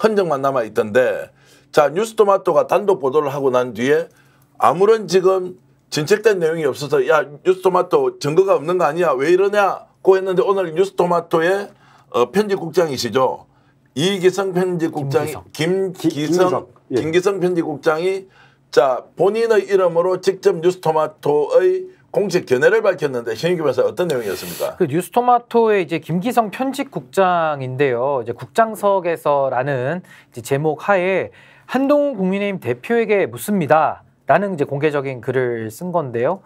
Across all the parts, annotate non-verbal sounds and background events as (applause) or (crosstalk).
흔적만 남아 있던데 자 뉴스토마토가 단독 보도를 하고 난 뒤에 아무런 지금 진척된 내용이 없어서 야 뉴스토마토 증거가 없는 거 아니야 왜 이러냐고 했는데 오늘 뉴스토마토의 어, 편집국장이시죠 이기성 편집국장이 김기성 김기성, 김기성, 예. 김기성 편집국장이 자 본인의 이름으로 직접 뉴스토마토의 공식 견해를 밝혔는데 현기 규 변사 어떤 내용이었습니까? 그 뉴스토마토의 이제 김기성 편집국장인데요. 이제 국장석에서라는 이제 제목 하에 한동훈 국민의힘 대표에게 묻습니다. 라는 이제 공개적인 글을 쓴 건데요.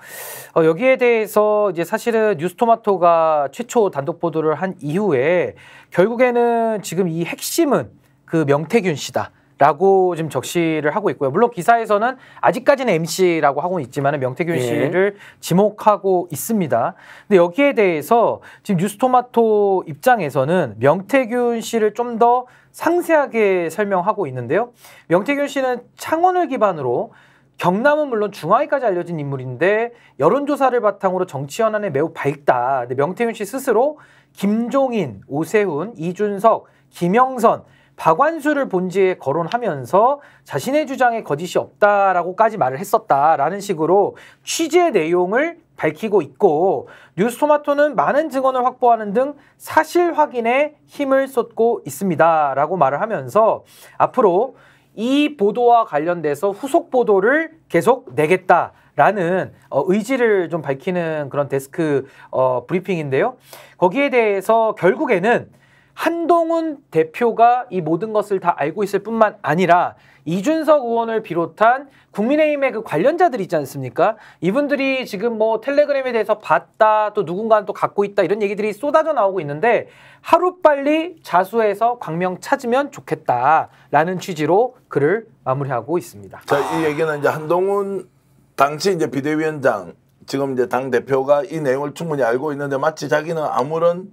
어, 여기에 대해서 이제 사실은 뉴스토마토가 최초 단독 보도를 한 이후에 결국에는 지금 이 핵심은 그 명태균 씨다. 라고 지금 적시를 하고 있고요. 물론 기사에서는 아직까지는 MC라고 하고 있지만 명태균 예. 씨를 지목하고 있습니다. 근데 여기에 대해서 지금 뉴스토마토 입장에서는 명태균 씨를 좀 더 상세하게 설명하고 있는데요. 명태균 씨는 창원을 기반으로 경남은 물론 중하위까지 알려진 인물인데 여론조사를 바탕으로 정치 현안에 매우 밝다. 근데 명태균 씨 스스로 김종인, 오세훈, 이준석, 김영선 박완수를 본지에 거론하면서 자신의 주장에 거짓이 없다라고까지 말을 했었다라는 식으로 취재 내용을 밝히고 있고 뉴스토마토는 많은 증언을 확보하는 등 사실 확인에 힘을 쏟고 있습니다라고 말을 하면서 앞으로 이 보도와 관련돼서 후속 보도를 계속 내겠다. 라는 어, 의지를 좀 밝히는 그런 데스크 어, 브리핑인데요. 거기에 대해서 결국에는 한동훈 대표가 이 모든 것을 다 알고 있을 뿐만 아니라 이준석 의원을 비롯한 국민의힘의 그 관련자들 있지 않습니까? 이분들이 지금 뭐 텔레그램에 대해서 봤다, 또 누군가는 또 갖고 있다 이런 얘기들이 쏟아져 나오고 있는데 하루빨리 자수해서 광명 찾으면 좋겠다라는 취지로 글을 마무리하고 있습니다. 자, 이 얘기는 이제 한동훈 당시 이제 비대위원장 지금 이제 당 대표가 이 내용을 충분히 알고 있는데 마치 자기는 아무런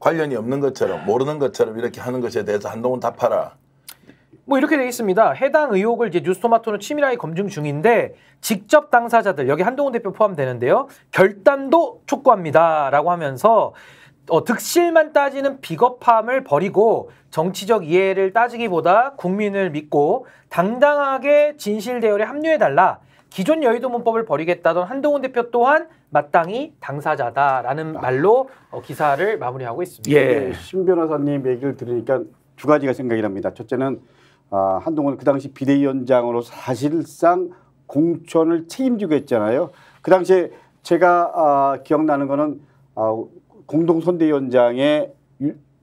관련이 없는 것처럼 모르는 것처럼 이렇게 하는 것에 대해서 한동훈 답하라. 뭐 이렇게 돼 있습니다. 해당 의혹을 이제 뉴스토마토는 치밀하게 검증 중인데 직접 당사자들 여기 한동훈 대표 포함되는데요. 결단도 촉구합니다라고 하면서 어, 득실만 따지는 비겁함을 버리고 정치적 이해를 따지기보다 국민을 믿고 당당하게 진실 대열에 합류해 달라. 기존 여의도 문법을 버리겠다던 한동훈 대표 또한 마땅히 당사자다라는 아. 말로 어, 기사를 마무리하고 있습니다. 예. 예. 신 변호사님 얘기를 들으니까 두 가지가 생각이 납니다. 첫째는 아, 한동훈 그 당시 비대위원장으로 사실상 공천을 책임지고 했잖아요. 그 당시에 제가 아, 기억나는 거는 아, 공동선대위원장의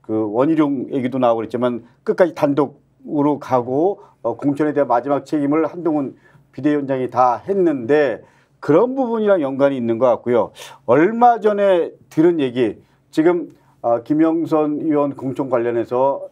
그 원희룡 얘기도 나오고 그랬지만 끝까지 단독으로 가고 어, 공천에 대한 마지막 책임을 한동훈 비대위원장이 다 했는데 그런 부분이랑 연관이 있는 것 같고요. 얼마 전에 들은 얘기 지금 아, 김영선 의원 공천 관련해서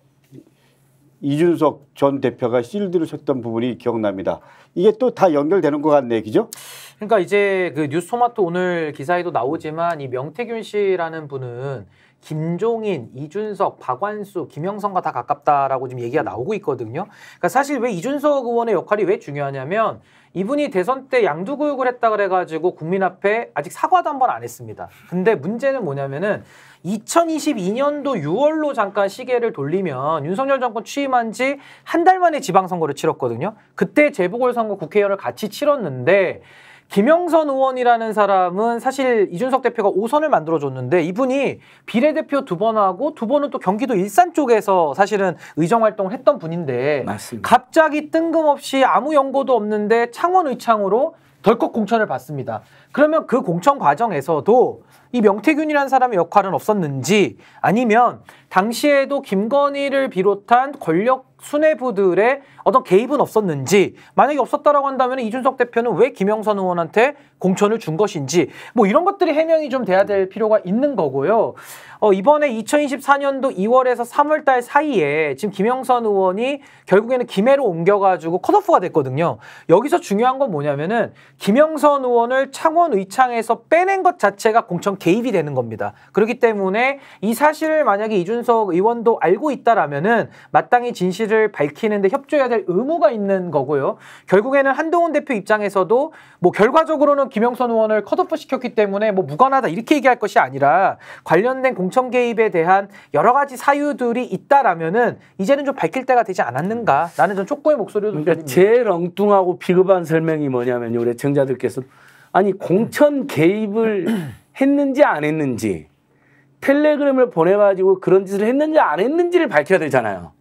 이준석 전 대표가 실드를 쳤던 부분이 기억납니다. 이게 또 다 연결되는 것 같네요. 그죠? 그러니까 이제 그 뉴스토마토 오늘 기사에도 나오지만 이 명태균 씨라는 분은 김종인, 이준석, 박완수, 김영선과 다 가깝다라고 지금 얘기가 나오고 있거든요. 그러니까 사실 왜 이준석 의원의 역할이 왜 중요하냐면 이분이 대선 때 양두구역을 했다 그래가지고 국민 앞에 아직 사과도 한 번 안 했습니다. 근데 문제는 뭐냐면은 2022년도 6월로 잠깐 시계를 돌리면 윤석열 정권 취임한 지 한 달 만에 지방선거를 치렀거든요. 그때 재보궐선거 국회의원을 같이 치렀는데 김영선 의원이라는 사람은 사실 이준석 대표가 5선을 만들어줬는데 이분이 비례대표 두 번 하고 두 번은 또 경기도 일산 쪽에서 사실은 의정활동을 했던 분인데 맞습니다. 갑자기 뜬금없이 아무 연고도 없는데 창원의창으로 덜컥 공천을 받습니다. 그러면 그 공천 과정에서도 이 명태균이라는 사람의 역할은 없었는지 아니면 당시에도 김건희를 비롯한 권력 수뇌부들의 어떤 개입은 없었는지 만약에 없었다라고 한다면 이준석 대표는 왜 김영선 의원한테 공천을 준 것인지 뭐 이런 것들이 해명이 좀 돼야 될 필요가 있는 거고요. 어, 이번에 2024년도 2월에서 3월달 사이에 지금 김영선 의원이 결국에는 김해로 옮겨가지고 컷오프가 됐거든요. 여기서 중요한 건 뭐냐면은 김영선 의원을 창원 의창에서 빼낸 것 자체가 공천 개입이 되는 겁니다. 그렇기 때문에 이 사실을 만약에 이준석 의원도 알고 있다라면은 마땅히 진실을 밝히는데 협조해야 될 의무가 있는 거고요. 결국에는 한동훈 대표 입장에서도 뭐 결과적으로는 김영선 의원을 컷오프 시켰기 때문에 뭐 무관하다 이렇게 얘기할 것이 아니라 관련된 공천 개입에 대한 여러 가지 사유들이 있다라면은 이제는 좀 밝힐 때가 되지 않았는가? 라는 좀 촉구의 목소리도 그러니까 립니다 제일 엉뚱하고 비겁한 설명이 뭐냐면요. 우리 청자들께서 아니 공천 개입을 (clears throat) 했는지 안 했는지 텔레그램을 보내가지고 그런 짓을 했는지 안 했는지를 밝혀야 되잖아요.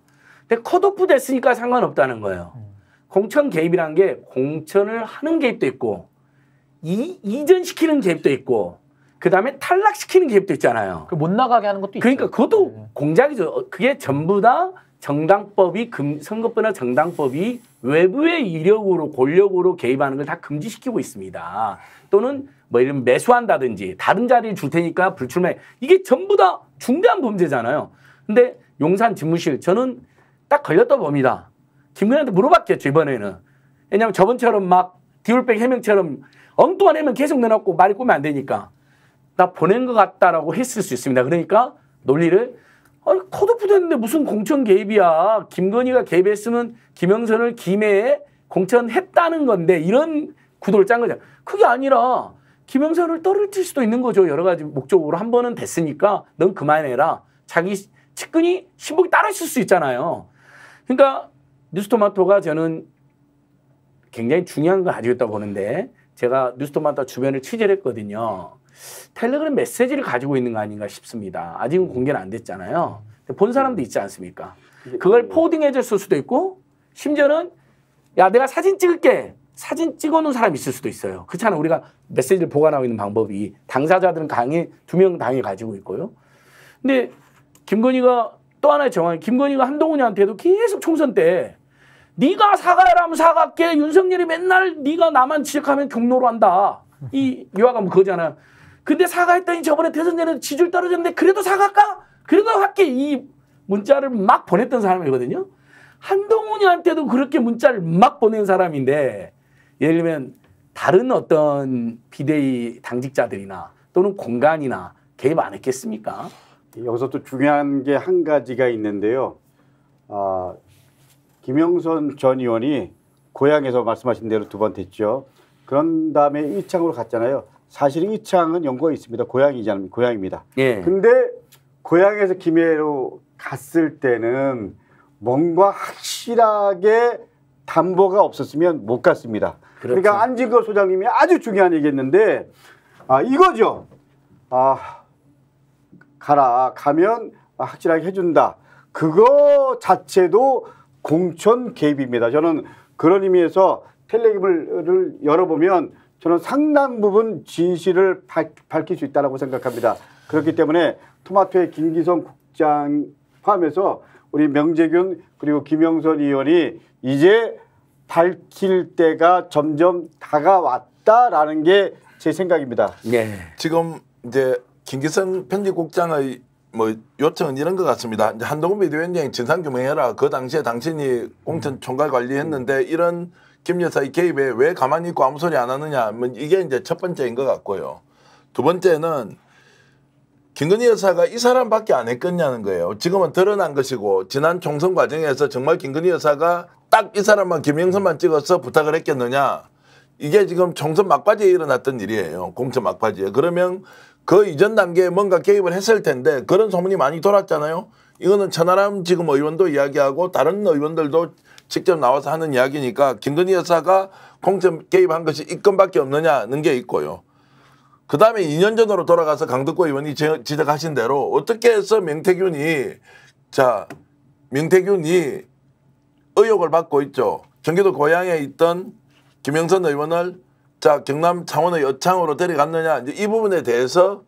근데 컷오프 됐으니까 상관없다는 거예요. 음. 공천 개입이란 게 공천을 하는 개입도 있고 이, 이전시키는 개입도 있고 그 다음에 탈락시키는 개입도 있잖아요. 그 못 나가게 하는 것도 그러니까 있죠. 그것도 네. 공작이죠. 어, 그게 전부 다 정당법이 금, 선거법이나 정당법이 외부의 이력으로 권력으로 개입하는 걸 다 금지시키고 있습니다. 또는 뭐 이런 매수한다든지 다른 자리를 줄 테니까 불출매 이게 전부 다 중대한 범죄잖아요. 근데 용산 집무실 저는 딱 걸렸다 봅니다. 김근현한테 물어봤겠죠 이번에는. 왜냐면 저번처럼 막 디올백 해명처럼 엉뚱한 해명 계속 내놓고 말이 꾸면 안 되니까 나 보낸 것 같다라고 했을 수 있습니다. 그러니까 논리를 아니 어, 코드 부대는데 무슨 공천 개입이야. 김건희가 개입했으면 김영선을 김해에 공천했다는 건데 이런 구도를 짠 거죠. 그게 아니라 김영선을 떨어뜨릴 수도 있는 거죠. 여러 가지 목적으로 한 번은 됐으니까 넌 그만해라. 자기 측근이 신복이 따로 있을 수 있잖아요. 그러니까 뉴스토마토가 저는 굉장히 중요한 걸 가지고 있다고 보는데 제가 뉴스토마토 주변을 취재를 했거든요. 텔레그램 메시지를 가지고 있는 거 아닌가 싶습니다. 아직은 공개는 안 됐잖아요. 본 사람도 있지 않습니까? 그걸 그 포딩해줬을 수도 있고 심지어는 야 내가 사진 찍을게 사진 찍어놓은 사람이 있을 수도 있어요. 그렇잖아요. 우리가 메시지를 보관하고 있는 방법이 당사자들은 강의 두 명 당이 가지고 있고요. 근데 김건희가 또 하나의 정황이 김건희가 한동훈이한테도 계속 총선 때 네가 사과하면 사과할게 윤석열이 맨날 네가 나만 지적하면 경로로 한다. 이 유화감 뭐 그거잖아. 요 근데 사과했더니 저번에 대선 전에 지줄율 떨어졌는데 그래도 사과할까? 그래도 할게 이 문자를 막 보냈던 사람이거든요. 한동훈이한테도 그렇게 문자를 막 보낸 사람인데 예를 들면 다른 어떤 비대위 당직자들이나 또는 공간이나 개입 안 했겠습니까? 여기서 또 중요한 게 한 가지가 있는데요. 아, 김영선 전 의원이 고향에서 말씀하신 대로 두 번 됐죠. 그런 다음에 이창으로 갔잖아요. 사실 이창은 연고가 있습니다. 고향이지 않 고향입니다. 예. 근데 고향에서 김해로 갔을 때는 뭔가 확실하게 담보가 없었으면 못 갔습니다. 그러니까 그렇죠. 그러니까 안진걸 소장님이 아주 중요한 얘기했는데 아, 이거죠. 아, 가라. 가면 확실하게 해준다. 그거 자체도 공천 개입입니다. 저는 그런 의미에서 텔레그램을 열어보면 저는 상당 부분 진실을 밝힐 수 있다고 생각합니다. 그렇기 때문에 토마토의 김기성 국장 포함해서 우리 명재균 그리고 김영선 의원이 이제 밝힐 때가 점점 다가왔다라는 게 제 생각입니다. 네. 지금 이제 김기성 편집국장의 뭐 요청은 이런 것 같습니다. 이제 한동훈 비대위원장이 진상규명해라. 그 당시에 당신이 공천 총괄 관리했는데 이런 김 여사의 개입에 왜 가만히 있고 아무 소리 안 하느냐. 뭐 이게 이제 첫 번째인 것 같고요. 두 번째는 김건희 여사가 이 사람밖에 안 했겠냐는 거예요. 지금은 드러난 것이고 지난 총선 과정에서 정말 김건희 여사가 딱이 사람만 김영선만 찍어서 부탁을 했겠느냐. 이게 지금 총선 막바지에 일어났던 일이에요. 공천 막바지에. 그러면 그 이전 단계에 뭔가 개입을 했을 텐데 그런 소문이 많이 돌았잖아요. 이거는 천하람 지금 의원도 이야기하고 다른 의원들도 직접 나와서 하는 이야기니까 김건희 여사가 공천 개입한 것이 이건밖에 없느냐는 게 있고요. 그 다음에 2년 전으로 돌아가서 강덕구 의원이 지적하신 대로 어떻게 해서 명태균이 자 명태균이 의혹을 받고 있죠. 경기도 고양에 있던 김영선 의원을 자 경남 창원의 여창으로 데려갔느냐 이제 이 부분에 대해서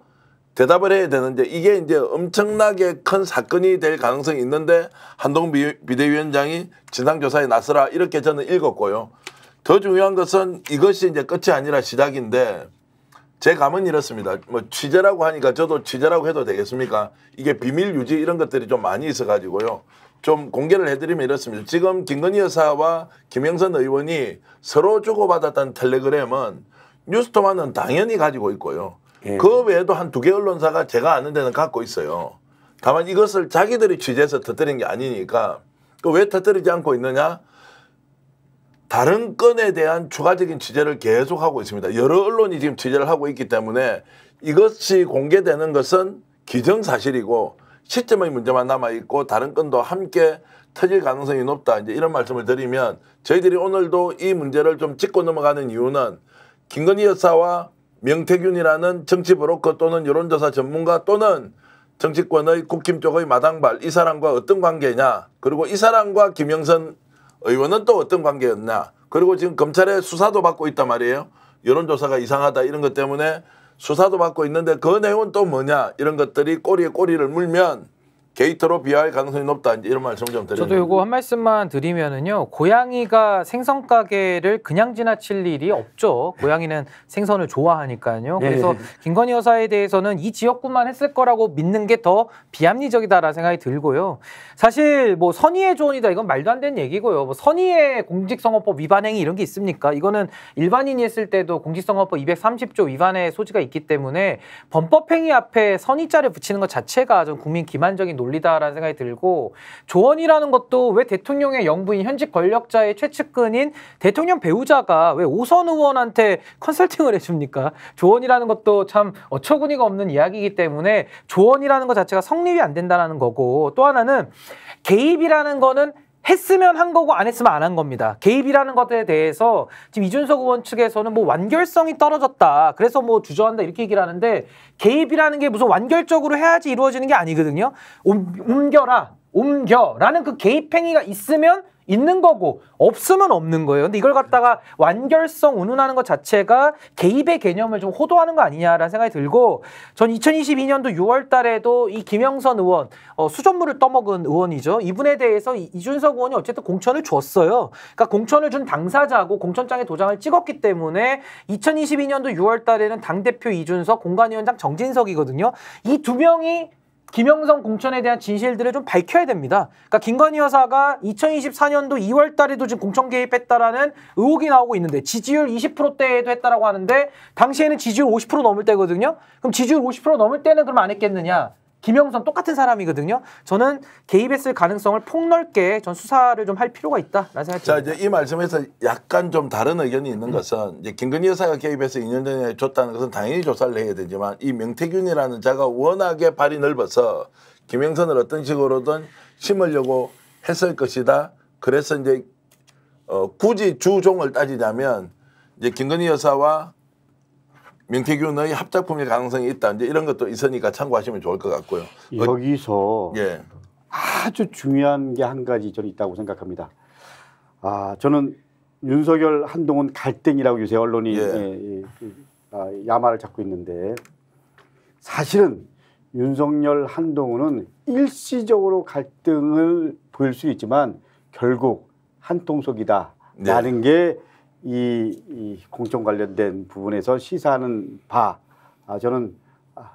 대답을 해야 되는데 이게 이제 엄청나게 큰 사건이 될 가능성이 있는데 한동 비대위원장이 진상조사에 나서라 이렇게 저는 읽었고요. 더 중요한 것은 이것이 이제 끝이 아니라 시작인데 제 감은 이렇습니다. 뭐 취재라고 하니까 저도 취재라고 해도 되겠습니까? 이게 비밀 유지 이런 것들이 좀 많이 있어가지고요. 좀 공개를 해드리면 이렇습니다. 지금 김건희 여사와 김영선 의원이 서로 주고받았던 텔레그램은 뉴스토마는 당연히 가지고 있고요. 예. 그 외에도 한 두 개 언론사가 제가 아는 데는 갖고 있어요. 다만 이것을 자기들이 취재해서 터뜨린 게 아니니까 그 왜 터뜨리지 않고 있느냐? 다른 건에 대한 추가적인 취재를 계속하고 있습니다. 여러 언론이 지금 취재를 하고 있기 때문에 이것이 공개되는 것은 기정사실이고 시점의 문제만 남아 있고 다른 건도 함께 터질 가능성이 높다. 이제 이런 말씀을 드리면 저희들이 오늘도 이 문제를 좀 짚고 넘어가는 이유는 김건희 여사와 명태균이라는 정치 브로커 또는 여론조사 전문가 또는 정치권의 국힘 쪽의 마당발 이 사람과 어떤 관계냐 그리고 이 사람과 김영선 의원은 또 어떤 관계였나 그리고 지금 검찰의 수사도 받고 있단 말이에요 여론조사가 이상하다 이런 것 때문에 수사도 받고 있는데 그 내용은 또 뭐냐 이런 것들이 꼬리에 꼬리를 물면 게이터로 비하할 가능성이 높다 이런 말씀좀 드립니다. 저도 이거 한 말씀만 드리면은요. 고양이가 생선 가게를 그냥 지나칠 일이 없죠. 고양이는 생선을 좋아하니까요. 네. 그래서 예. 김건희 여사에 대해서는 이 지역구만 했을 거라고 믿는 게 더 비합리적이다라는 생각이 들고요. 사실 뭐 선의의 조언이다 이건 말도 안 되는 얘기고요. 뭐 선의의 공직선거법 위반 행위 이런 게 있습니까? 이거는 일반인이 했을 때도 공직선거법 230조 위반의 소지가 있기 때문에 범법 행위 앞에 선의자를 붙이는 것 자체가 좀 국민 기만적인 논 논리다라는 생각이 들고 조언이라는 것도 왜 대통령의 영부인 현직 권력자의 최측근인 대통령 배우자가 왜 오선 의원한테 컨설팅을 해줍니까? 조언이라는 것도 참 어처구니가 없는 이야기이기 때문에 조언이라는 것 자체가 성립이 안 된다는 거고 또 하나는 개입이라는 거는 했으면 한 거고 안 했으면 안 한 겁니다. 개입이라는 것에 대해서 지금 이준석 의원 측에서는 뭐 완결성이 떨어졌다. 그래서 뭐 주저한다 이렇게 얘기를 하는데 개입이라는 게 무슨 완결적으로 해야지 이루어지는 게 아니거든요. 옮, 옮겨라. 옮겨라는 그 개입 행위가 있으면 있는 거고 없으면 없는 거예요. 근데 이걸 갖다가 완결성 운운하는 것 자체가 개입의 개념을 좀 호도하는 거 아니냐라는 생각이 들고 전 2022년도 6월 달에도 이 김영선 의원 어, 수전물을 떠먹은 의원이죠. 이분에 대해서 이, 준석 의원이 어쨌든 공천을 줬어요. 그러니까 공천을 준 당사자하고 공천장에 도장을 찍었기 때문에 2022년도 6월 달에는 당대표 이준석 공관위원장 정진석이거든요. 이 두 명이 김영성 공천에 대한 진실들을 좀 밝혀야 됩니다. 그러니까 김건희 여사가 2024년도 2월 달에도 지금 공천 개입했다라는 의혹이 나오고 있는데 지지율 20%대에도 했다라고 하는데 당시에는 지지율 50% 넘을 때거든요. 그럼 지지율 50% 넘을 때는 그럼 안 했겠느냐? 김영선 똑같은 사람이거든요. 저는 개입했을 가능성을 폭넓게 전 수사를 좀 할 필요가 있다라는 생각이 자, 이제 이 말씀에서 약간 좀 다른 의견이 있는 음. 것은 이제 김건희 여사가 개입해서 2년 전에 줬다는 것은 당연히 조사를 해야 되지만 이 명태균이라는 자가 워낙에 발이 넓어서 김영선을 어떤 식으로든 심으려고 했을 것이다. 그래서 이제 어, 굳이 주종을 따지자면 이제 김건희 여사와 명태균의 합작품일 가능성이 있다. 이제 이런 것도 있으니까 참고하시면 좋을 것 같고요. 예. 여기서 예. 아주 중요한 게 한 가지 저는 있다고 생각합니다. 아 저는 윤석열 한동훈 갈등이라고 요새 언론이 예. 예, 예. 예, 아, 야마를 잡고 있는데 사실은 윤석열 한동훈은 일시적으로 갈등을 보일 수 있지만 결국 한통속이다라는 네. 게 이, 이 공천 관련된 부분에서 시사하는 바 아, 저는 아,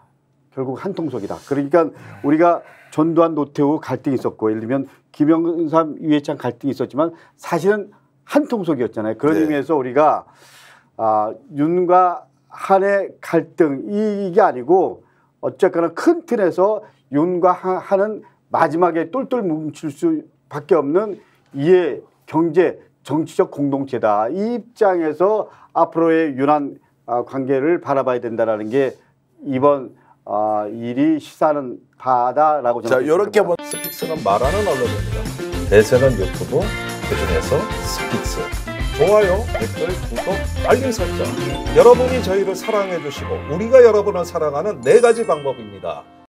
결국 한통속이다. 그러니까 우리가 전두환 노태우 갈등이 있었고 예를 들면 김영삼 유해창 갈등이 있었지만 사실은 한통속이었잖아요. 그런 네. 의미에서 우리가 아, 윤과 한의 갈등 이, 이게 아니고 어쨌거나 큰 틀에서 윤과 한은 마지막에 똘똘 뭉칠 수밖에 없는 이해 경제 정치적 공동체다. 이 입장에서 앞으로의 유난 아, 관계를 바라봐야 된다라는 게 이번 어, 일이 시사하는 바다라고 저는 자, 이렇게 뭐스픽스는 말하는 언론입니다. 대세는 유튜브, 그중에서 스픽스. 좋아요, 댓글, 구독, 알림 설정. 여러분이 저희를 사랑해 주시고 우리가 여러분을 사랑하는 네 가지 방법입니다.